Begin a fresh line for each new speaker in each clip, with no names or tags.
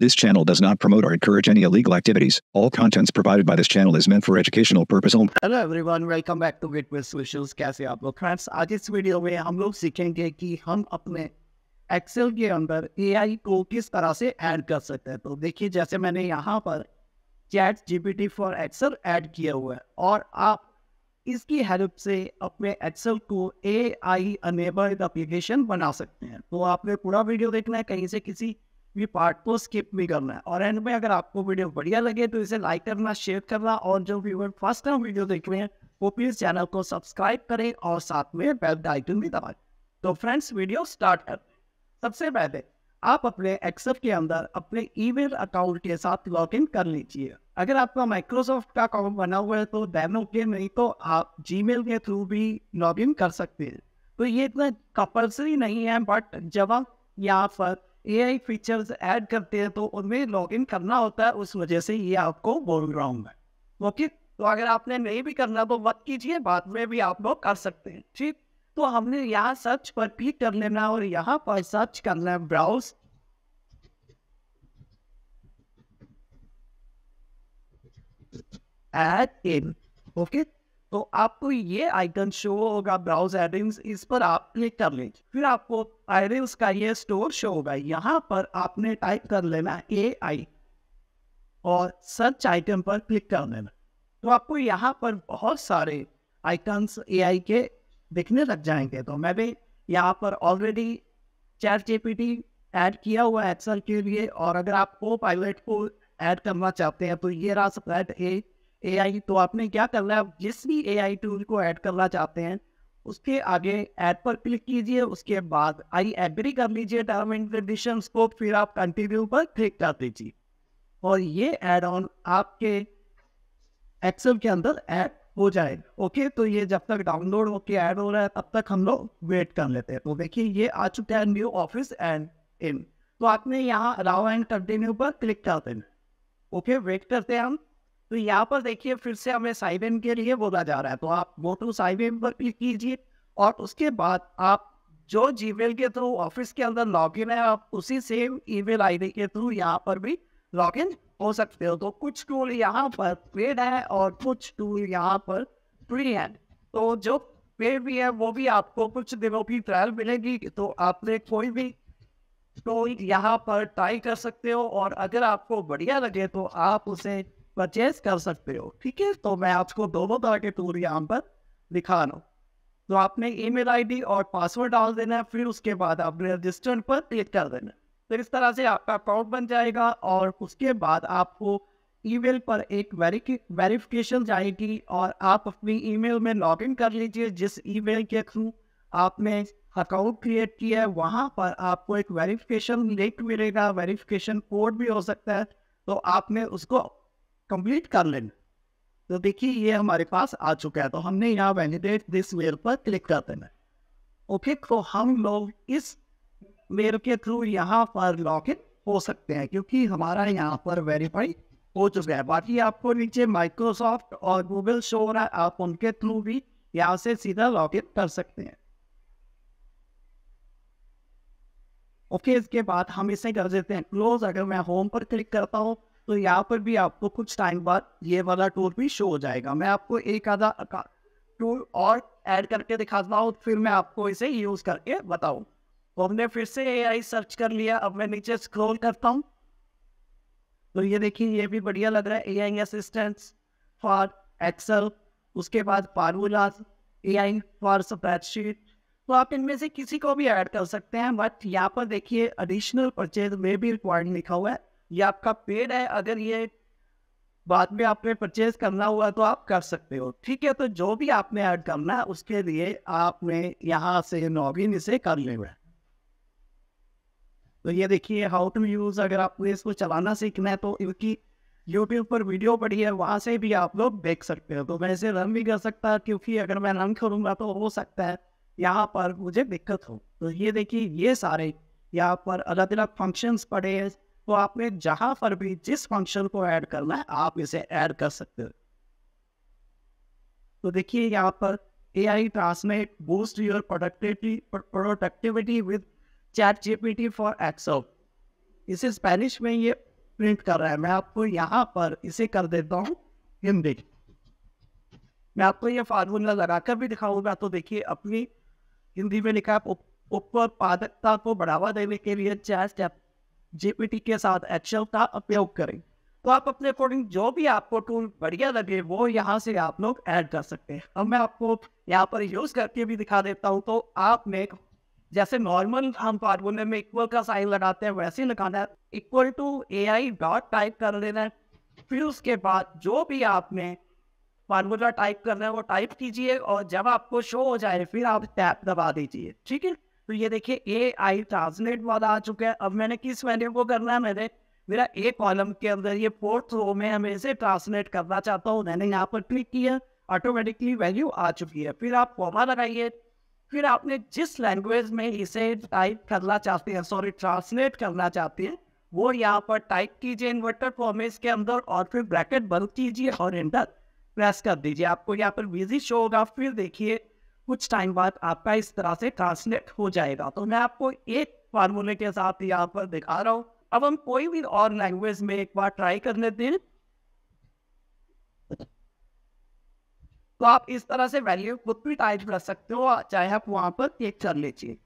This channel does not promote or encourage any illegal activities. All contents provided by this channel is meant for educational purpose only. Hello everyone, welcome back to Gateway with Socials. कैसे आप लोग friends आज इस video में हम लोग सीखेंगे कि हम अपने एक्सेल के अंदर एआई को किस तरह से ऐड कर सकते हैं तो देखिए जैसे मैंने यहाँ पर chat GPT for excel add किया हुआ है और आप इसकी हेल्प से अपने एक्सेल को ए आई अनेबल्ड एप्लीकेशन बना सकते हैं तो आपने पूरा वीडियो देखना है कहीं से किसी ये पार्ट को स्किप भी करना है और एंड में अगर आपको वीडियो बढ़िया लगे तो इसे लाइक करना शेयर करना और जो व्यूअर फर्स्ट टाइम वीडियो देख रहे हैं वो प्लीज चैनल को सब्सक्राइब करें और साथ में बेल आइकन भी दबाएं तो फ्रेंड्स वीडियो स्टार्ट कर सबसे पहले आप अपने एक्सेप के अंदर अपने ईमेल अकाउंट के साथ लॉग इन कर लीजिए अगर आपका माइक्रोसॉफ्ट का अकाउंट बना हुआ है तो डैनो के नहीं तो आप जीमेल के थ्रू भी लॉग इन कर सकते हैं तो ये इतना कंपल्सरी नहीं है बट जब आप यहाँ पर ए आई फीचर्स ऐड करते हैं तो उनमें लॉग इन करना होता है उस वजह से ये आपको बोल रहा हूँ मैं ओके तो अगर आपने नहीं भी करना तो मत कीजिए बाद में भी आप लोग कर सकते हैं ठीक तो हमने यहाँ सर्च पर भी कर लेना और यहाँ पर सर्च करना है ब्राउज एड इन ओके तो आपको ये आइकन शो होगा ब्राउज एडिंग्स इस पर आप क्लिक कर लें फिर आपको आयरिंग्स का ये स्टोर शो होगा यहाँ पर आपने टाइप कर लेना ए आई और सर्च आइटम पर क्लिक कर लेना तो आपको यहाँ पर बहुत सारे आइकन्स आई के दिखने लग जाएंगे तो मैं भी यहाँ पर ऑलरेडी चैट टी एड किया हुआ एक्सल के लिए और अगर आप को पायलट को ऐड करना चाहते हैं तो ये रहा स्प्रेड ए आई तो आपने क्या करना है जिस भी आई टूल को ऐड करना चाहते हैं उसके आगे ऐड पर क्लिक कीजिए उसके बाद आई एग्री कर लीजिए टर्म एंड कंडीशन को फिर आप कंटिन्यू पर क्लिक कर दीजिए और ये एड ऑन आपके एक्सेल के अंदर ऐड हो जाए ओके तो ये जब तक डाउनलोड होके ऐड हो रहा है तब तक हम लोग वेट कर लेते हैं तो देखिए ये आ चुका है न्यू ऑफिस एंड इन तो आपने यहाँ अलाउ एंड कंटिन्यू पर क्लिक कर देना ओके वेट करते हैं हम तो यहाँ पर देखिए फिर से हमें साइवेम के लिए बोला जा रहा है तो आप गो टू साइवेम पर क्लिक कीजिए और उसके बाद आप जो जीमेल के थ्रू ऑफिस के अंदर लॉगिन है आप उसी सेम ईमेल आईडी के थ्रू यहाँ पर भी लॉगिन हो सकते हो तो कुछ टूल यहाँ पर पेड है और कुछ टूल यहाँ पर फ्री है तो जो पेड भी है वो भी आपको कुछ दिनों की ट्रायल मिलेगी तो आपने कोई भी टूल यहाँ पर ट्राई कर सकते हो और अगर आपको बढ़िया लगे तो आप उसे परचेज कर सकते हो ठीक है तो मैं आपको दोनों तरह के टूर यहाँ पर दिखा रहा हूँ तो आपने ईमेल आईडी और पासवर्ड डाल देना है फिर उसके बाद आपने रजिस्टर पर क्लिक कर देना तो इस तरह से आपका अकाउंट बन जाएगा और उसके बाद आपको ईमेल पर एक वेरिफिकेशन जाएगी और आप अपनी ईमेल में लॉगिन कर लीजिए जिस ईमेल के थ्रू आपने अकाउंट क्रिएट किया है वहाँ पर आपको एक वेरिफिकेशन लिंक मिलेगा वेरिफिकेशन कोड भी हो सकता है तो आपने उसको कंप्लीट कर लेना तो देखिए ये हमारे पास आ चुका है तो हमने यहाँ वैलिडेट दिस मेल पर क्लिक कर देना ओके तो हम लोग इस मेल के थ्रू यहाँ पर लॉग इन हो सकते हैं क्योंकि हमारा यहाँ पर वेरीफाई हो चुका है बाकी आपको नीचे माइक्रोसॉफ्ट और गूगल शो रहा है आप उनके थ्रू भी यहाँ से सीधा लॉग इन कर सकते हैं ओके okay, इसके बाद हम इसे कर देते हैं क्लोज अगर मैं होम पर क्लिक करता हूँ तो यहाँ पर भी आपको कुछ टाइम बाद ये वाला टूर भी शो हो जाएगा मैं आपको एक आधा टूर और ऐड करके दिखाता हूँ फिर मैं आपको इसे यूज करके बताऊँ तो हमने फिर से ए सर्च कर लिया अब मैं नीचे स्क्रोल करता हूँ तो ये देखिए ये भी बढ़िया लग रहा है A I assistants for excel उसके बाद formulas A I for spreadsheet तो आप इनमें से किसी को भी ऐड कर सकते हैं बट यहाँ पर देखिए एडिशनल परचेज में भी रिक्वायर्ड लिखा हुआ है ये आपका पेड है अगर ये बाद में आपने परचेज करना हुआ तो आप कर सकते हो ठीक है तो जो भी आपने ऐड करना है उसके लिए आपने यहाँ से लॉगिन इसे कर लेना तो ये देखिए हाउ टू यूज़ अगर आपको इसको चलाना सीखना है तो इनकी यूट्यूब पर वीडियो पड़ी है वहाँ से भी आप लोग देख सकते हो तो मैं इसे रन भी कर सकता क्योंकि अगर मैं रन करूँगा तो हो सकता है यहाँ पर मुझे दिक्कत हो तो ये देखिए ये सारे यहाँ पर अलग अलग फंक्शंस पड़े हैं तो आपने जहां पर भी जिस फंक्शन को ऐड करना है आप इसे ऐड कर सकते हो तो देखिए यहाँ पर ए आई ट्रांसमेट boost your productivity productivity with chat GPT for excel इसे स्पेनिश में ये प्रिंट कर रहा है मैं आपको यहाँ पर इसे कर देता हूँ हिंदी मैं आपको ये फार्मूला लगाकर भी दिखाऊंगा तो देखिए अपनी हिंदी में लिखा है उपादकता को बढ़ावा देने के लिए चैट जीपीटी के साथ एक्सेल का उपयोग करें तो आप अपने अकॉर्डिंग जो भी आपको टूल बढ़िया लगे वो यहाँ से आप लोग ऐड कर सकते हैं अब मैं आपको यहाँ पर यूज करके भी दिखा देता हूँ तो आपने जैसे नॉर्मल हम फार्मूले में इक्वल का साइन लगाते हैं वैसे लगाना है equal to A I dot type कर लेना है फिर उसके बाद जो भी आपने फार्मूला टाइप करना है वो टाइप कीजिए और जब आपको शो हो जाए फिर आप टैप दबा दीजिए ठीक है तो ये देखिए ए आई ट्रांसलेट वाला आ चुका है अब मैंने किस वैल्यू को करना है मेरे मेरा ए कॉलम के अंदर ये फोर्थ रो में हमें इसे ट्रांसलेट करना चाहता हूँ मैंने यहाँ पर क्लिक किया ऑटोमेटिकली वैल्यू आ चुकी है फिर आप कॉमा लगाइए फिर आपने जिस लैंग्वेज में इसे टाइप करना चाहते हैं सॉरी ट्रांसलेट करना चाहते हैं वो यहाँ पर टाइप कीजिए इन्वर्टर फॉर्मेस के अंदर और फिर ब्रैकेट बंद कीजिए और एंटर प्रेस कर दीजिए आपको यहाँ पर बिजी शो होगा फिर देखिए कुछ टाइम बाद आपका इस तरह से ट्रांसलेट हो जाएगा तो मैं आपको एक फार्मूले के साथ यहाँ पर दिखा रहा हूँ अब हम कोई भी और लैंग्वेज में एक बार ट्राई कर लेते हैं तो आप इस तरह से वैल्यू खुद भी टाइप कर सकते हो चाहे आप वहां पर क्लिक कर लीजिए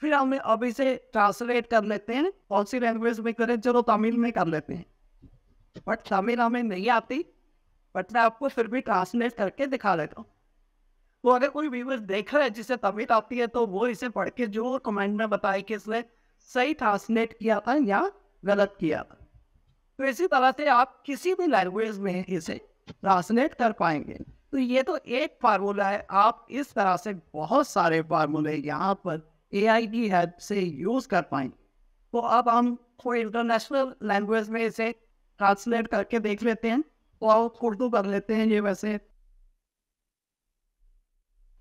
फिर हम अब इसे ट्रांसलेट कर लेते हैं कौन सी लैंग्वेज में करें चलो तमिल में कर लेते हैं बट तमिल हमें नहीं आती बट मैं आपको फिर भी ट्रांसलेट करके दिखा देता हूँ तो अगर कोई व्यूवर देख रहा है जिसे तबीयत आती है तो वो इसे पढ़ के जो कमेंट में बताए कि इसने सही ट्रांसलेट किया था या गलत किया था तो इसी तरह से आप किसी भी लैंग्वेज में इसे ट्रांसलेट कर पाएंगे तो ये तो एक फार्मूला है आप इस तरह से बहुत सारे फार्मूले यहाँ पर ए आई की हेल्प से यूज़ कर पाएंगे तो अब हम कोई इंटरनेशनल लैंग्वेज में इसे ट्रांसलेट करके देख लेते हैं और उर्दू कर लेते हैं ये वैसे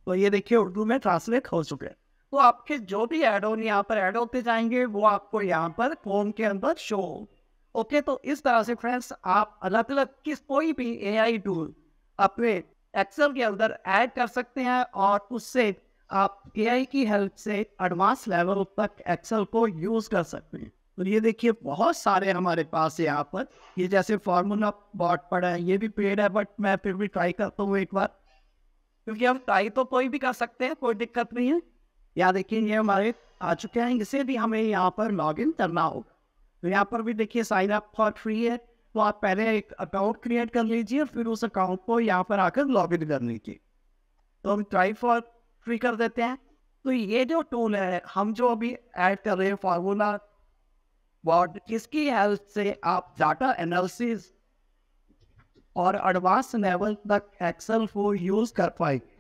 तो ये देखिए उर्दू में ट्रांसलेट हो चुके हैं तो आपके जो भी एड ऑन यहाँ पर एड होते जाएंगे वो आपको यहाँ पर फॉर्म के अंदर शो ओके तो इस तरह से फ्रेंड्स आप अलग अलग किस कोई भी एआई टूल अपने एक्सेल के अंदर ऐड कर सकते हैं और उससे आप एआई की हेल्प से एडवांस लेवल तक एक्सेल को यूज कर सकते हैं तो ये देखिए बहुत सारे हमारे पास है यहाँ पर ये जैसे फार्मूला बॉट पड़ा है ये भी पेड है बट मैं फिर भी ट्राई करता हूँ एक बार क्योंकि हम ट्राई तो कोई भी कर सकते हैं कोई दिक्कत नहीं है या देखिए ये हमारे आ चुके हैं इसे भी हमें यहाँ पर लॉग इन करना होगा तो यहाँ पर भी देखिए साइन अप फॉर फ्री है तो आप पहले एक अकाउंट क्रिएट कर लीजिए फिर उस अकाउंट को यहाँ पर आकर लॉग इन कर लीजिए तो हम ट्राई फॉर फ्री कर देते हैं तो ये जो टूल है हम जो अभी ऐड कर रहे हैं फार्मूला वर्ड किसकी हेल्प से आप डाटा एनालिसिस और एडवांस लेवल तक एक्सेल को यूज कर पाएंगे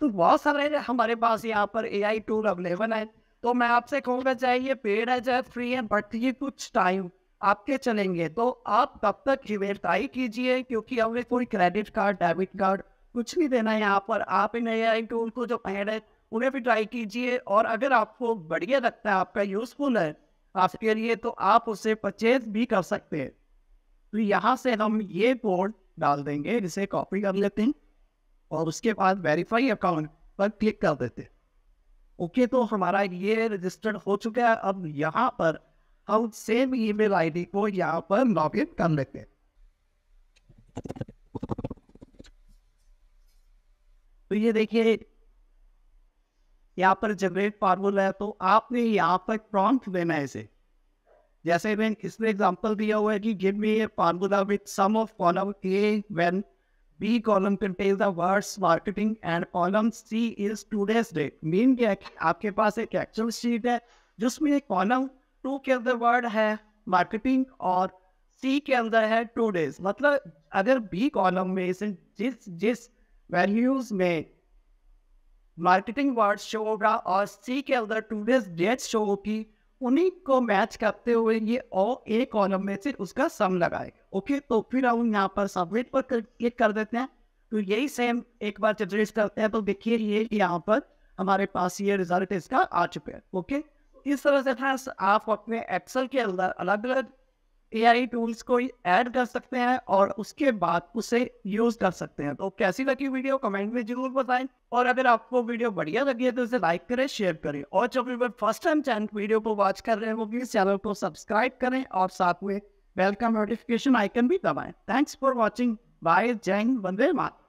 तो बहुत सारे हमारे पास यहाँ पर ए आई टूल अवेलेबल है तो मैं आपसे कहूँगा चाहे ये पेड है चाहे फ्री है बट ये कुछ टाइम आपके चलेंगे तो आप तब तक ट्राई कीजिए क्योंकि हमें कोई क्रेडिट कार्ड डेबिट कार्ड कुछ नहीं देना है यहाँ पर आप इन ए आई टूल को जो पेड है उन्हें भी ट्राई कीजिए और अगर आपको बढ़िया लगता है आपका यूजफुल है आपके लिए तो आप उसे परचेज भी कर सकते हैं तो यहाँ से हम ये कोड डाल देंगे इसे कॉपी कर लेते हैं और उसके बाद वेरीफाई अकाउंट पर क्लिक कर देते हैं ओके तो हमारा ये रजिस्टर्ड हो चुका है अब यहाँ पर हम सेम ईमेल आईडी को यहाँ पर लॉग इन कर लेते हैं तो ये देखिए यहाँ पर जनरेट फार्मूला है तो आपने यहाँ पर प्रॉम्प्ट देना है इसे जैसे मैंने इसमें एग्जांपल दिया हुआ है कि give me a formula with sum of column A when B column contain the words marketing and column C is today's date main क्या है आपके पास एक एक्चुअल शीट है जिसमें कॉलम टू के अंदर वर्ड है मार्केटिंग और सी के अंदर है टू डेज मतलब अगर बी कॉलम में जिस जिस वैल्यूज में मार्केटिंग वर्ड शो होगा और सी के अंदर टूडेज डेट शो होगी उन्हीं को मैच करते हुए ये और ए कॉलम में से उसका सम लगाएगा ओके तो फिर हम यहाँ पर सबमिट पर क्लिक कर देते हैं तो यही सेम एक बार जब रेस करते हैं तो देखिए ये यहाँ पर हमारे पास ये रिजल्ट इसका आ चुका है ओके इस तरह से था आप अपने एक्सेल के अंदर अलग अलग ए टूल्स को ऐड कर सकते हैं और उसके बाद उसे यूज कर सकते हैं तो कैसी लगी वीडियो कमेंट में जरूर बताएं और अगर आपको वीडियो बढ़िया लगी है तो उसे लाइक करें शेयर करें और जो भी फर्स्ट टाइम चैनल वीडियो को वॉच कर रहे हैं वो प्लीज चैनल को सब्सक्राइब करें और साथ में बेल का नोटिफिकेशन आइकन भी दबाएं थैंक्स फॉर वॉचिंग बाय जैन वंदे मात